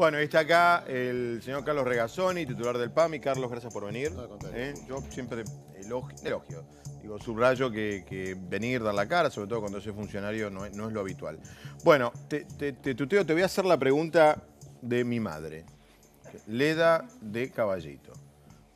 Bueno, ahí está acá el señor Carlos Regazzoni, titular del PAMI. Carlos, gracias por venir. ¿eh? Yo siempre elogio, elogio. digo, subrayo que, venir, dar la cara, sobre todo cuando soy funcionario, no es, lo habitual. Bueno, te, te, te, tuteo, te voy a hacer la pregunta de mi madre, Leda de Caballito.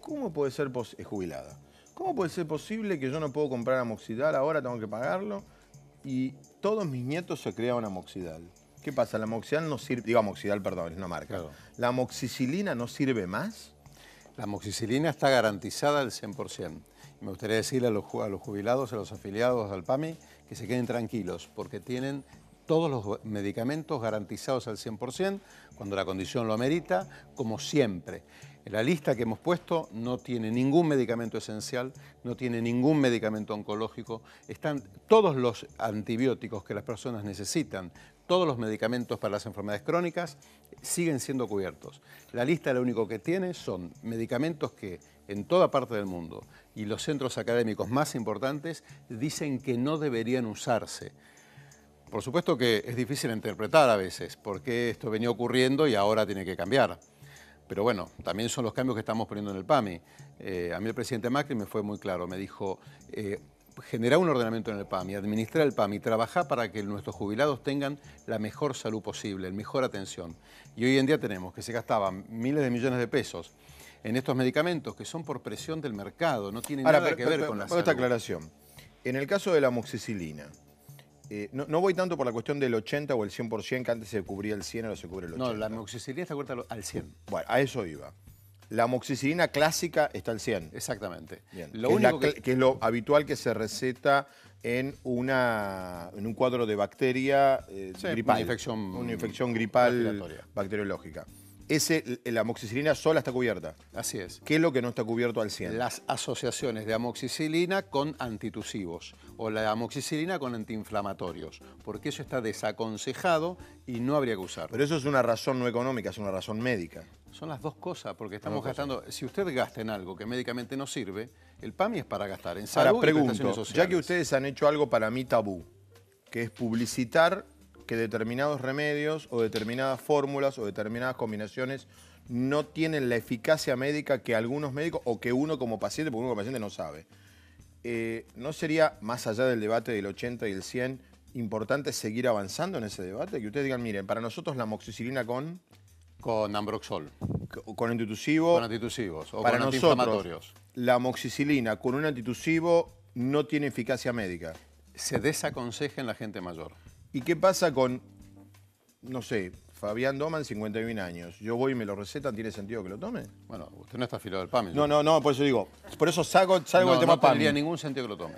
¿Cómo puede ser jubilada, cómo puede ser posible que yo no puedo comprar amoxidal, ahora tengo que pagarlo y todos mis nietos se crean amoxidal? ¿Qué pasa? La moxidal no sirve, digo perdón, es una marca. ¿La moxicilina no sirve más? La moxicilina está garantizada al 100%. me gustaría decirle a los, a los jubilados, a los afiliados al PAMI, que se queden tranquilos, porque tienen todos los medicamentos garantizados al 100%, cuando la condición lo amerita, como siempre. La lista que hemos puesto no tiene ningún medicamento esencial, no tiene ningún medicamento oncológico, están todos los antibióticos que las personas necesitan, todos los medicamentos para las enfermedades crónicas siguen siendo cubiertos. La lista lo único que tiene son medicamentos que en toda parte del mundo y los centros académicos más importantes dicen que no deberían usarse. Por supuesto que es difícil interpretar a veces por qué esto venía ocurriendo y ahora tiene que cambiar. Pero bueno, también son los cambios que estamos poniendo en el PAMI. Eh, a mí el presidente Macri me fue muy claro, me dijo, eh, generar un ordenamiento en el PAMI, administrar el PAMI, trabajar para que nuestros jubilados tengan la mejor salud posible, la mejor atención. Y hoy en día tenemos que se gastaban miles de millones de pesos en estos medicamentos que son por presión del mercado, no tienen nada que ver con la salud. esta aclaración, en el caso de la moxicilina, eh, no, voy tanto por la cuestión del 80 o el 100%, que antes se cubría el 100, ahora se cubre el 80. No, la amoxicilina está cubierta al 100. Bueno, a eso iba. La amoxicilina clásica está al 100. Exactamente. Lo que, único es que... lo habitual que se receta en, una, en un cuadro de bacteria eh, gripal. infección, una infección gripal bacteriológica la amoxicilina sola está cubierta. Así es. ¿Qué es lo que no está cubierto al 100? Las asociaciones de amoxicilina con antitusivos o la amoxicilina con antiinflamatorios, porque eso está desaconsejado y no habría que usarlo. Pero eso es una razón no económica, es una razón médica. Son las dos cosas, porque estamos gastando... Si usted gasta en algo que médicamente no sirve, el PAMI es para gastar en salud pregunto, Ya que ustedes han hecho algo para mí tabú, que es publicitar que determinados remedios o determinadas fórmulas o determinadas combinaciones no tienen la eficacia médica que algunos médicos o que uno como paciente, porque uno como paciente no sabe. Eh, ¿No sería, más allá del debate del 80 y el 100, importante seguir avanzando en ese debate? Que ustedes digan, miren, para nosotros la moxicilina con... Con ambroxol. Con antitusivo. Con antitusivos o para nosotros, la moxicilina con un antitusivo no tiene eficacia médica. Se desaconseja en la gente mayor. ¿Y qué pasa con, no sé, Fabián Doman, 51 años? Yo voy y me lo recetan, ¿tiene sentido que lo tome? Bueno, usted no está filo del PAMI. No, no, no, por eso digo, por eso salgo, salgo del tema No tendría ningún sentido que lo tome.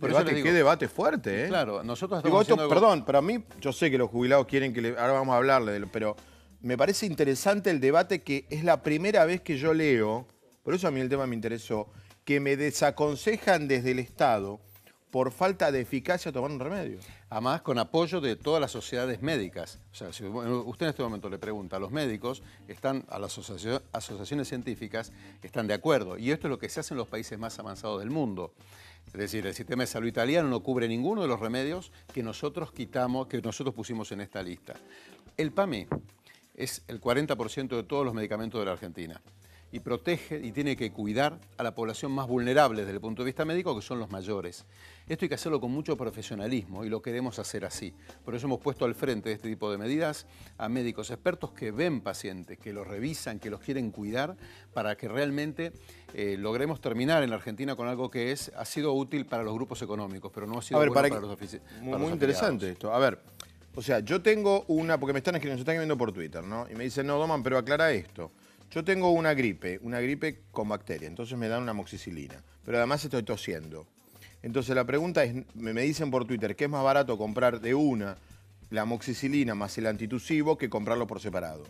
qué debate fuerte, ¿eh? Claro, nosotros estamos Perdón, pero a mí, yo sé que los jubilados quieren que le... Ahora vamos a hablarle, de lo, pero me parece interesante el debate que es la primera vez que yo leo, por eso a mí el tema me interesó, que me desaconsejan desde el Estado por falta de eficacia tomar un remedio. Además, con apoyo de todas las sociedades médicas. O sea, si usted en este momento le pregunta a los médicos, están a las asociaciones científicas, están de acuerdo. Y esto es lo que se hace en los países más avanzados del mundo. Es decir, el sistema de salud italiano no cubre ninguno de los remedios que nosotros quitamos, que nosotros pusimos en esta lista. El PAMI es el 40% de todos los medicamentos de la Argentina y protege y tiene que cuidar a la población más vulnerable desde el punto de vista médico, que son los mayores. Esto hay que hacerlo con mucho profesionalismo y lo queremos hacer así. Por eso hemos puesto al frente de este tipo de medidas a médicos expertos que ven pacientes, que los revisan, que los quieren cuidar, para que realmente eh, logremos terminar en la Argentina con algo que es, ha sido útil para los grupos económicos, pero no ha sido para, los oficiales. Muy, interesante esto. A ver, o sea, yo tengo una, porque me están escribiendo, se están viendo por Twitter, ¿no? Y me dicen, no, Doman, pero aclara esto. Yo tengo una gripe, una gripe con bacteria, entonces me dan una moxicilina, pero además estoy tosiendo. Entonces la pregunta es, me dicen por Twitter ¿qué es más barato comprar de una la moxicilina más el antitusivo que comprarlo por separado.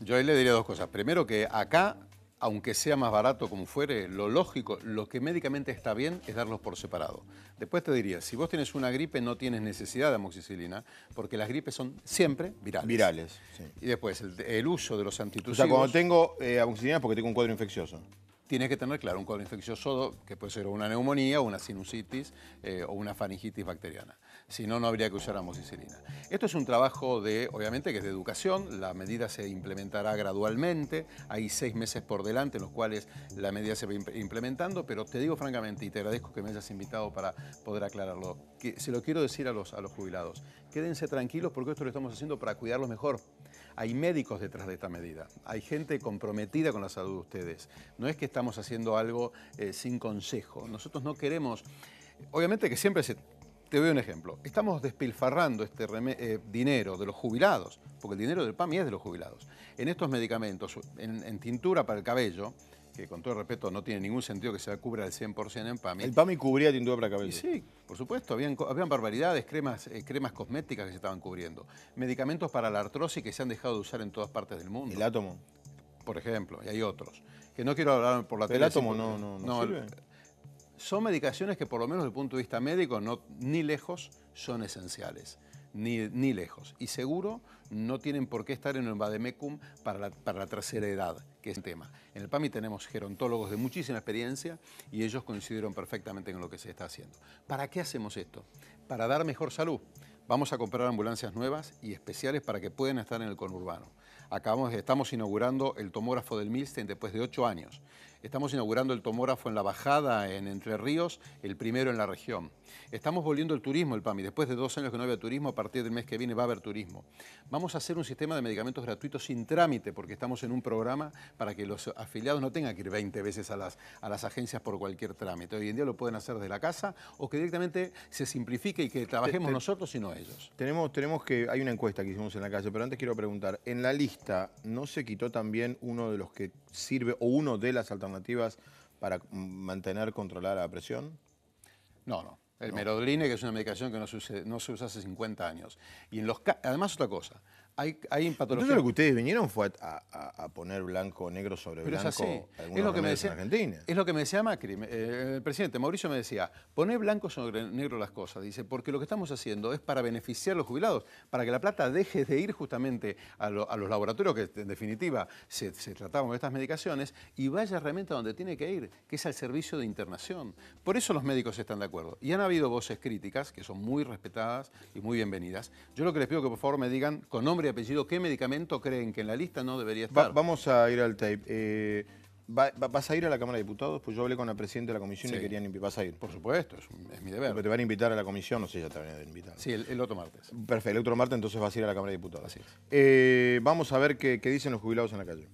Yo ahí le diría dos cosas. Primero que acá aunque sea más barato como fuere, lo lógico, lo que médicamente está bien es darlos por separado. Después te diría, si vos tienes una gripe no tienes necesidad de amoxicilina, porque las gripes son siempre virales. Virales, sí. Y después, el, uso de los antitusivos... O sea, cuando tengo eh, amoxicilina es porque tengo un cuadro infeccioso tienes que tener claro un cuadro infeccioso que puede ser una neumonía, una sinusitis eh, o una faringitis bacteriana. Si no, no habría que usar amoxicilina. Esto es un trabajo de, obviamente, que es de educación. La medida se implementará gradualmente. Hay seis meses por delante en los cuales la medida se va implementando, pero te digo francamente, y te agradezco que me hayas invitado para poder aclararlo, que se lo quiero decir a los, a los jubilados. Quédense tranquilos porque esto lo estamos haciendo para cuidarlos mejor. Hay médicos detrás de esta medida, hay gente comprometida con la salud de ustedes. No es que estamos haciendo algo eh, sin consejo. Nosotros no queremos... Obviamente que siempre se te doy un ejemplo. Estamos despilfarrando este eh, dinero de los jubilados, porque el dinero del PAMI es de los jubilados. En estos medicamentos, en, en tintura para el cabello, que con todo respeto no tiene ningún sentido que se cubra el 100% en PAMI. El PAMI cubría tintura para cabello. sí, por supuesto, habían, barbaridades, eh, cremas, cosméticas que se estaban cubriendo, medicamentos para la artrosis que se han dejado de usar en todas partes del mundo. El átomo. Por ejemplo, y hay otros. Que no quiero hablar por la El átomo no, no, no, sirve. Son medicaciones que por lo menos desde el punto de vista médico, ni lejos, son esenciales ni, lejos. Y seguro no tienen por qué estar en el Bademecum para la, tercera edad, que es el tema. En el PAMI tenemos gerontólogos de muchísima experiencia y ellos coincidieron perfectamente con lo que se está haciendo. ¿Para qué hacemos esto? Para dar mejor salud. Vamos a comprar ambulancias nuevas y especiales para que puedan estar en el conurbano. Acabamos, estamos inaugurando el tomógrafo del Milstein después de ocho años. Estamos inaugurando el tomógrafo en la bajada en Entre Ríos, el primero en la región. Estamos volviendo el turismo, el PAMI. Después de dos años que no había turismo, a partir del mes que viene va a haber turismo. Vamos a hacer un sistema de medicamentos gratuitos sin trámite, porque estamos en un programa para que los afiliados no tengan que ir 20 veces a las, a las agencias por cualquier trámite. Hoy en día lo pueden hacer desde la casa o que directamente se simplifique y que trabajemos nosotros y no ellos. Tenemos, tenemos que, hay una encuesta que hicimos en la calle, pero antes quiero preguntar, en la lista, ¿no se quitó también uno de los que sirve o uno de las alternativas alternativas para mantener controlar la presión? No, no. El merodline, que es una medicación que no se, usa, hace 50 años. Y en los además otra cosa, hay, patologías. Entonces lo que ustedes vinieron fue a, poner blanco, negro sobre Pero blanco es lo que me decía, Es lo que me decía Macri. Eh, el presidente Mauricio me decía, poner blanco sobre negro las cosas. Dice, porque lo que estamos haciendo es para beneficiar a los jubilados, para que la plata deje de ir justamente a, los laboratorios que en definitiva se, trataban de estas medicaciones y vaya realmente a donde tiene que ir, que es al servicio de internación. Por eso los médicos están de acuerdo. Y han habido voces críticas, que son muy respetadas y muy bienvenidas. Yo lo que les pido que por favor me digan con nombre apellido, ¿qué medicamento creen que en la lista no debería estar? vamos a ir al tape. Eh, ¿Vas a ir a la Cámara de Diputados? Pues yo hablé con la Presidenta de la Comisión y querían invitar. ¿Vas a ir? Por supuesto, es, mi deber. Pero te van a invitar a la Comisión, no sé, ya te van a invitar. Sí, el, otro martes. Perfecto, el otro martes entonces vas a ir a la Cámara de Diputados. Así eh, vamos a ver qué, dicen los jubilados en la calle.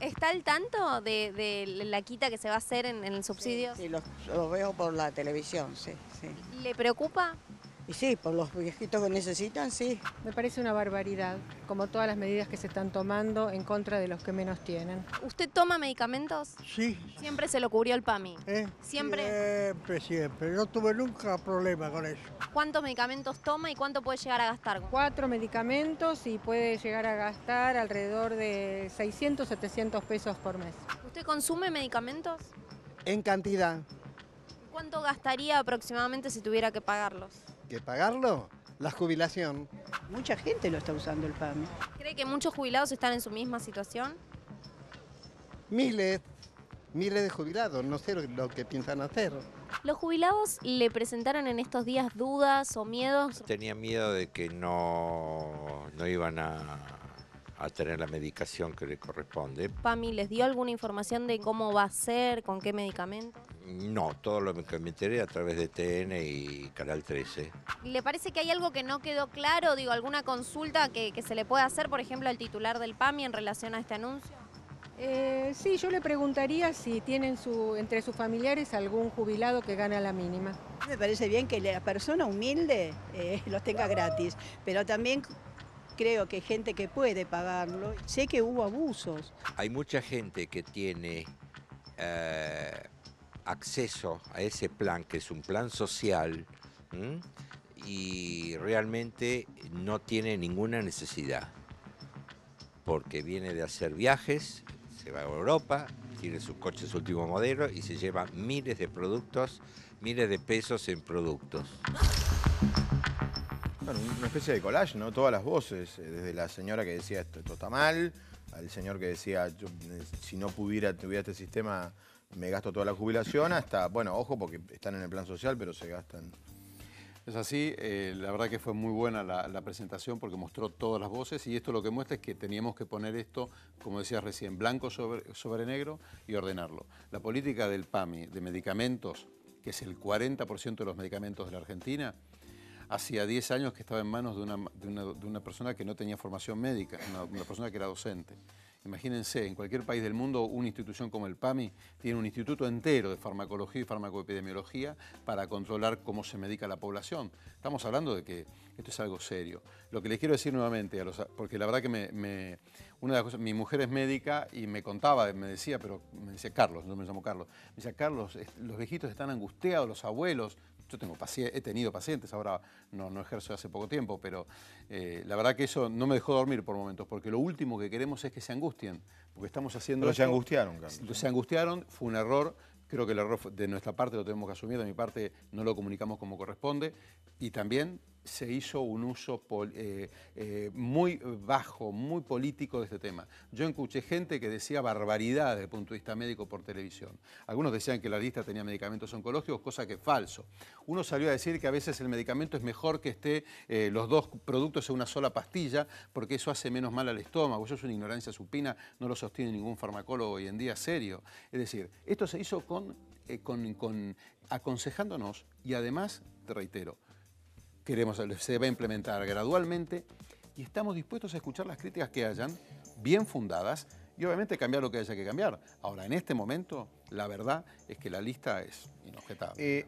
¿Está al tanto de, la quita que se va a hacer en, el subsidio? Sí, lo veo por la televisión, sí, sí. ¿Le preocupa? Y sí, por los viejitos que necesitan, sí. Me parece una barbaridad, como todas las medidas que se están tomando en contra de los que menos tienen. ¿Usted toma medicamentos? Sí. ¿Siempre se lo cubrió el PAMI? ¿Eh? ¿Siempre? Siempre, siempre. No tuve nunca problema con eso. ¿Cuántos medicamentos toma y cuánto puede llegar a gastar? Cuatro medicamentos y puede llegar a gastar alrededor de 600, 700 pesos por mes. ¿Usted consume medicamentos? En cantidad. ¿Cuánto gastaría aproximadamente si tuviera que pagarlos? que pagarlo, la jubilación. Mucha gente lo está usando el PAMI. ¿Cree que muchos jubilados están en su misma situación? Miles, miles de jubilados, no sé lo que piensan hacer. ¿Los jubilados le presentaron en estos días dudas o miedos? Tenía miedo de que no, no iban a, a tener la medicación que le corresponde. ¿PAMI les dio alguna información de cómo va a ser, con qué medicamento? No, todo lo que me enteré a través de TN y Canal 13. ¿Le parece que hay algo que no quedó claro? Digo, alguna consulta que, se le pueda hacer, por ejemplo, al titular del PAMI en relación a este anuncio. Eh, sí, yo le preguntaría si tienen entre sus familiares algún jubilado que gana la mínima. Me parece bien que la persona humilde eh, los tenga gratis, pero también creo que hay gente que puede pagarlo. Sé que hubo abusos. Hay mucha gente que tiene... Eh, acceso a ese plan, que es un plan social, y realmente no tiene ninguna necesidad, porque viene de hacer viajes, se va a Europa, tiene su coche su último modelo y se lleva miles de productos, miles de pesos en productos. Bueno, una especie de collage, ¿no? Todas las voces, eh, desde la señora que decía esto, esto está mal, al señor que decía, yo, eh, si no pudiera, tuviera este sistema, me gasto toda la jubilación hasta, bueno, ojo porque están en el plan social, pero se gastan. Es así, eh, la verdad que fue muy buena la, presentación porque mostró todas las voces y esto lo que muestra es que teníamos que poner esto, como decías recién, blanco sobre, negro y ordenarlo. La política del PAMI de medicamentos, que es el 40% de los medicamentos de la Argentina, hacía 10 años que estaba en manos de una, persona que no tenía formación médica, una persona que era docente. Imagínense, en cualquier país del mundo una institución como el PAMI tiene un instituto entero de farmacología y farmacoepidemiología para controlar cómo se medica la población. Estamos hablando de que esto es algo serio. Lo que les quiero decir nuevamente, a porque la verdad que me, una de las cosas, mi mujer es médica y me contaba, me decía, pero me decía Carlos, no me llamo Carlos, me decía Carlos, los viejitos están angustiados, los abuelos, yo he tenido pacientes, ahora no, no ejerzo hace poco tiempo, pero eh, la verdad que eso no me dejó dormir por momentos, porque lo último que queremos es que se angustien, porque estamos haciendo... Pero se angustiaron, Carlos. Se angustiaron, fue un error, creo que el error de nuestra parte lo tenemos que asumir, de mi parte no lo comunicamos como corresponde, y también se hizo un uso eh, eh, muy bajo, muy político de este tema. Yo escuché gente que decía barbaridad desde el punto de vista médico por televisión. Algunos decían que la lista tenía medicamentos oncológicos, cosa que es falso. Uno salió a decir que a veces el medicamento es mejor que esté eh, los dos productos en una sola pastilla, porque eso hace menos mal al estómago. Eso es una ignorancia supina, no lo sostiene ningún farmacólogo hoy en día serio. Es decir, esto se hizo con, aconsejándonos y además, te reitero, queremos, se va a implementar gradualmente y estamos dispuestos a escuchar las críticas que hayan, bien fundadas, y obviamente cambiar lo que haya que cambiar. Ahora, en este momento, la verdad es que la lista es inobjetable. Eh,